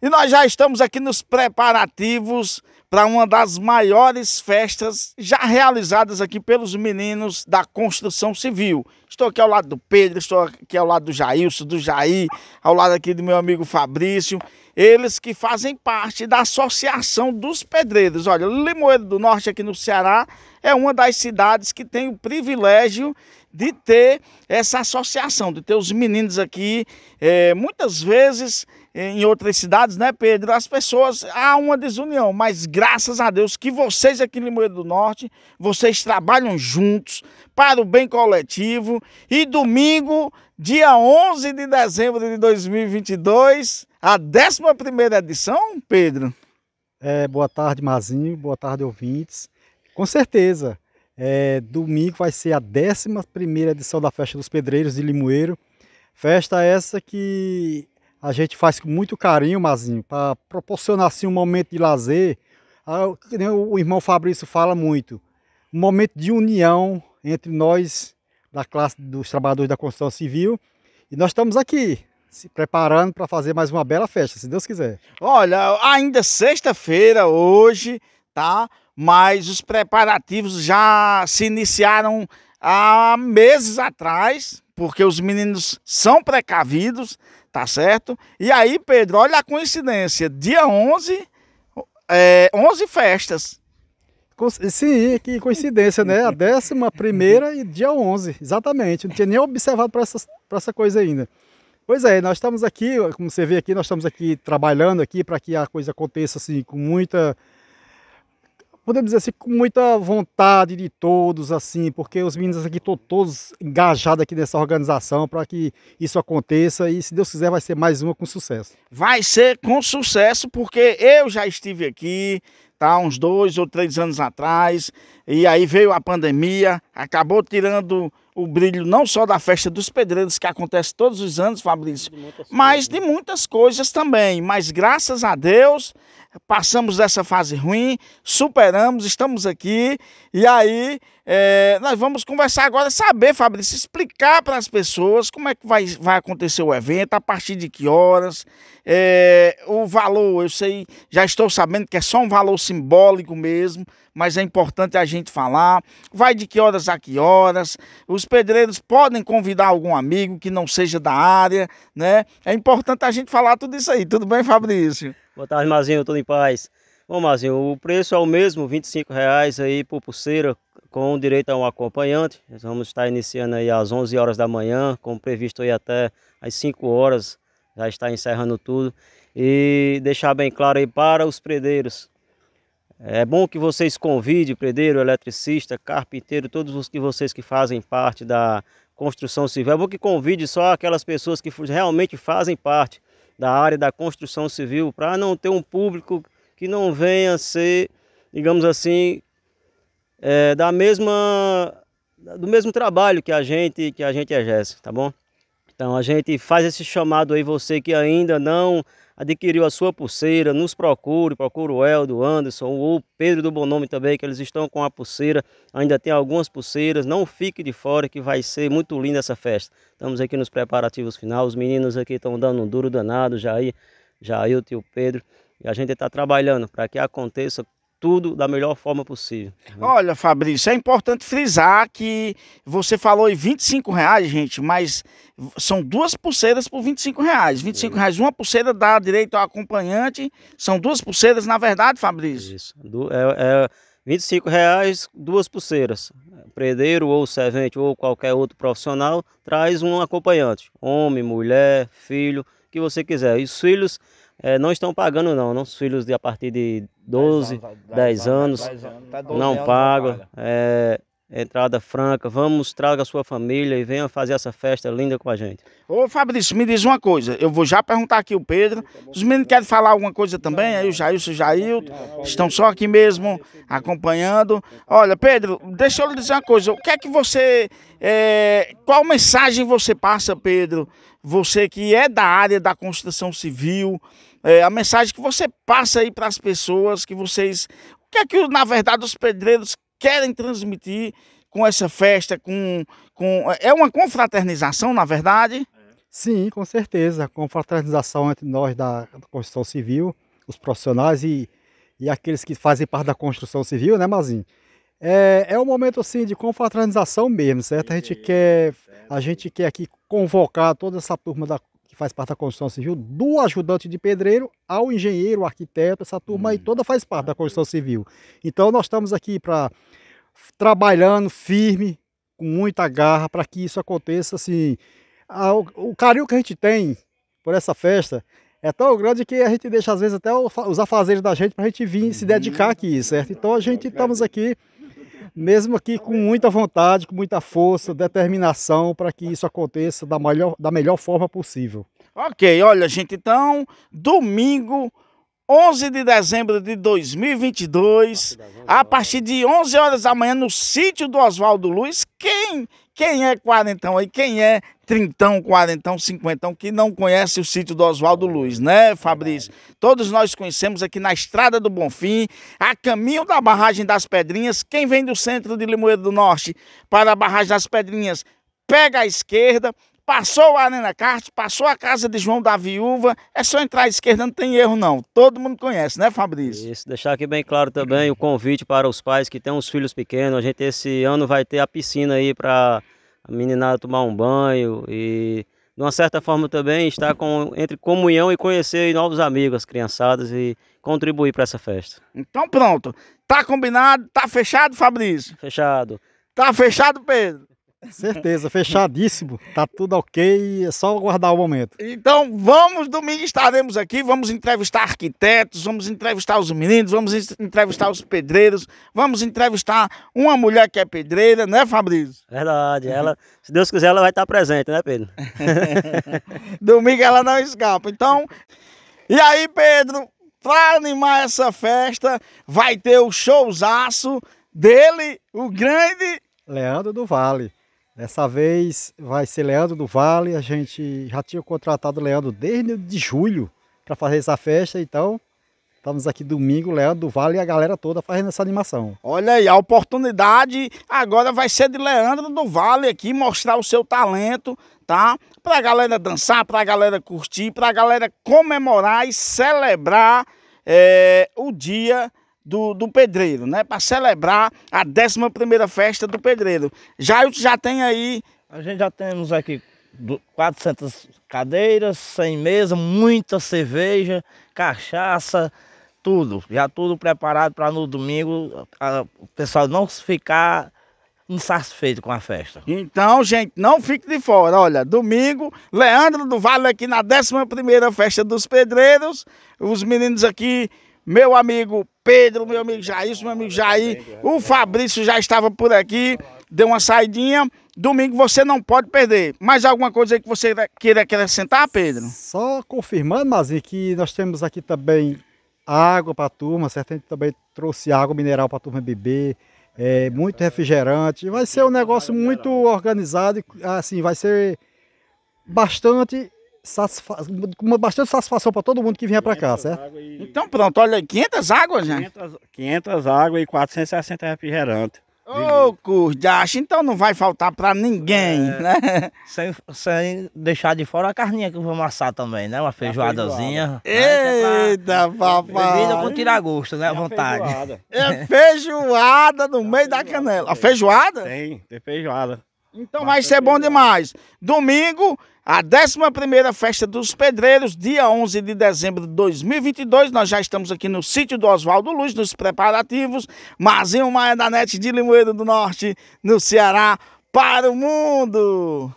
E nós já estamos aqui nos preparativos para uma das maiores festas já realizadas aqui pelos meninos da construção civil. Estou aqui ao lado do Pedro, estou aqui ao lado do Jailson, do Jair, ao lado aqui do meu amigo Fabrício, eles que fazem parte da Associação dos Pedreiros. Olha, Limoeiro do Norte aqui no Ceará é uma das cidades que tem o privilégio de ter essa associação, de ter os meninos aqui, é, muitas vezes em outras cidades, né, Pedro? As pessoas há uma desunião, mas graças a Deus que vocês aqui em Limoeiro do Norte, vocês trabalham juntos para o bem coletivo e domingo, dia 11 de dezembro de 2022, a 11ª edição, Pedro. É, boa tarde, Mazinho. Boa tarde, ouvintes. Com certeza. É, domingo vai ser a 11ª edição da Festa dos Pedreiros de Limoeiro. Festa essa que a gente faz com muito carinho, Mazinho, para proporcionar assim, um momento de lazer. Ah, o irmão Fabrício fala muito, um momento de união entre nós, da classe dos trabalhadores da construção civil, e nós estamos aqui, se preparando para fazer mais uma bela festa, se Deus quiser. Olha, ainda sexta-feira hoje, tá? Mas os preparativos já se iniciaram há meses atrás, porque os meninos são precavidos, tá certo? E aí, Pedro, olha a coincidência, dia 11, é, 11 festas. Sim, que coincidência, né? A décima primeira e dia 11, exatamente. Não tinha nem observado para essa, essa coisa ainda. Pois é, nós estamos aqui, como você vê aqui, nós estamos aqui trabalhando aqui para que a coisa aconteça assim com muita podemos dizer assim, com muita vontade de todos, assim, porque os meninos aqui estão todos engajados aqui nessa organização para que isso aconteça e, se Deus quiser, vai ser mais uma com sucesso. Vai ser com sucesso, porque eu já estive aqui, tá, uns dois ou três anos atrás, e aí veio a pandemia, acabou tirando o brilho não só da festa dos pedreiros que acontece todos os anos, Fabrício, de mas de muitas coisas também. Mas graças a Deus passamos dessa fase ruim, superamos, estamos aqui e aí é, nós vamos conversar agora, saber, Fabrício, explicar para as pessoas como é que vai, vai acontecer o evento, a partir de que horas, é, o valor, eu sei, já estou sabendo que é só um valor simbólico mesmo, mas é importante a gente falar. Vai de que horas a que horas. Os pedreiros podem convidar algum amigo que não seja da área, né? É importante a gente falar tudo isso aí. Tudo bem, Fabrício? Boa tarde, Mazinho. Tudo em paz. Bom, Mazinho, o preço é o mesmo, R$ aí por pulseira, com direito a um acompanhante. Nós vamos estar iniciando aí às 11 horas da manhã, como previsto aí até às 5 horas, já está encerrando tudo. E deixar bem claro aí para os predeiros, é bom que vocês convidem predeiro, eletricista, carpinteiro, todos os que vocês que fazem parte da construção civil. É bom que convide só aquelas pessoas que realmente fazem parte da área da construção civil para não ter um público que não venha ser, digamos assim, é, da mesma do mesmo trabalho que a gente que a gente exerce, tá bom? Então a gente faz esse chamado aí, você que ainda não adquiriu a sua pulseira, nos procure, procure o Eldo, Anderson, o Pedro do Bonome também, que eles estão com a pulseira, ainda tem algumas pulseiras, não fique de fora que vai ser muito linda essa festa. Estamos aqui nos preparativos finais, os meninos aqui estão dando um duro danado, Jair, Jair, o tio Pedro, e a gente está trabalhando para que aconteça tudo da melhor forma possível. Tá Olha, Fabrício, é importante frisar que você falou em 25 reais, gente, mas são duas pulseiras por 25 reais. 25 reais, uma pulseira dá direito ao acompanhante, são duas pulseiras, na verdade, Fabrício? Isso, é, é 25 reais, duas pulseiras. Predeiro ou servente ou qualquer outro profissional traz um acompanhante, homem, mulher, filho, que você quiser. E os filhos é, não estão pagando não, nossos filhos de, a partir de 12, 10 anos, não pagam, paga. é, entrada franca, vamos, traga a sua família e venha fazer essa festa linda com a gente. Ô Fabrício, me diz uma coisa, eu vou já perguntar aqui o Pedro, os meninos querem falar alguma coisa também, aí o Jailson e o Jailton, estão só aqui mesmo acompanhando. Olha Pedro, deixa eu lhe dizer uma coisa, o que é que você, é, qual mensagem você passa Pedro, você que é da área da construção civil, é, a mensagem que você passa aí para as pessoas, que vocês. O que é que, na verdade, os pedreiros querem transmitir com essa festa? com, com É uma confraternização, na verdade? Sim, com certeza. confraternização entre nós da construção civil, os profissionais e, e aqueles que fazem parte da construção civil, né, Mazinho? É, é um momento assim de confraternização mesmo, certo? A gente quer, a gente quer aqui convocar toda essa turma da, que faz parte da construção civil, do ajudante de pedreiro ao engenheiro, arquiteto, essa turma hum. aí toda faz parte da construção civil. Então nós estamos aqui para trabalhando firme, com muita garra, para que isso aconteça assim. A, o, o carinho que a gente tem por essa festa é tão grande que a gente deixa às vezes até os afazeres da gente para a gente vir se dedicar uhum. aqui, certo? Então a gente estamos aqui mesmo aqui com muita vontade, com muita força, determinação para que isso aconteça da melhor, da melhor forma possível. Ok, olha, gente, então, domingo. 11 de dezembro de 2022, a partir de 11 horas da manhã, no sítio do Oswaldo Luiz. Quem quem é quarentão aí? Quem é trintão, quarentão, cinquentão que não conhece o sítio do Oswaldo Luiz, né, Fabrício? Todos nós conhecemos aqui na Estrada do Bonfim, a caminho da Barragem das Pedrinhas. Quem vem do centro de Limoeiro do Norte para a Barragem das Pedrinhas, pega à esquerda, Passou a Arena Kart, passou a casa de João da Viúva, é só entrar à esquerda, não tem erro não. Todo mundo conhece, né, Fabrício? Isso, deixar aqui bem claro também o convite para os pais que têm os filhos pequenos. A gente esse ano vai ter a piscina aí para a meninada tomar um banho e de uma certa forma também estar com, entre comunhão e conhecer novos amigos, as criançadas e contribuir para essa festa. Então pronto, tá combinado, tá fechado, Fabrício? Fechado. Tá fechado, Pedro? Certeza, fechadíssimo. Tá tudo ok, é só aguardar o momento. Então vamos, domingo estaremos aqui, vamos entrevistar arquitetos, vamos entrevistar os meninos, vamos entrevistar os pedreiros, vamos entrevistar uma mulher que é pedreira, né, Fabrício? Verdade, ela, se Deus quiser, ela vai estar presente, né, Pedro? domingo ela não escapa. Então, e aí, Pedro, para animar essa festa, vai ter o showzaço dele, o grande. Leandro do Vale. Dessa vez vai ser Leandro do Vale. A gente já tinha contratado o Leandro desde de julho para fazer essa festa, então estamos aqui domingo, Leandro do Vale e a galera toda fazendo essa animação. Olha aí, a oportunidade agora vai ser de Leandro do Vale aqui mostrar o seu talento, tá? Para a galera dançar, para a galera curtir, para a galera comemorar e celebrar é, o dia do, do pedreiro, né? Para celebrar a 11 festa do pedreiro. Já já tem aí... A gente já temos aqui 400 cadeiras, 100 mesas, muita cerveja, cachaça, tudo. Já tudo preparado para no domingo a, o pessoal não ficar insatisfeito com a festa. Então, gente, não fique de fora. Olha, domingo, Leandro do Vale aqui na 11 Festa dos Pedreiros. Os meninos aqui meu amigo Pedro, meu amigo Jair, meu amigo Jair, tá o tá Fabrício já estava por aqui, deu uma saidinha. Domingo você não pode perder. Mais alguma coisa aí que você queira acrescentar, Pedro? Só confirmando, Mazinho, que nós temos aqui também água para a turma, certo? A gente também trouxe água mineral para a turma beber, é, muito refrigerante. Vai ser um negócio muito organizado, assim, vai ser bastante satisfa... bastante satisfação para todo mundo que vinha para cá, certo? E... Então pronto, olha aí, 500 águas, né? 500, 500 águas e 460 refrigerantes. Ô, Curdache, então não vai faltar para ninguém, é, né? Sem, sem deixar de fora a carninha que eu vou amassar também, né? Uma feijoadazinha. Né? É Eita, né? papai! Bebida com tiragosto, né? À vontade. Feijoada. É feijoada no é meio feijoada. da canela. A feijoada? Tem, tem feijoada. Então vai ser bom demais. Domingo, a 11ª Festa dos Pedreiros, dia 11 de dezembro de 2022. Nós já estamos aqui no sítio do Oswaldo Luz, nos preparativos. Mazinho Maia da NET de Limoeiro do Norte, no Ceará, para o mundo.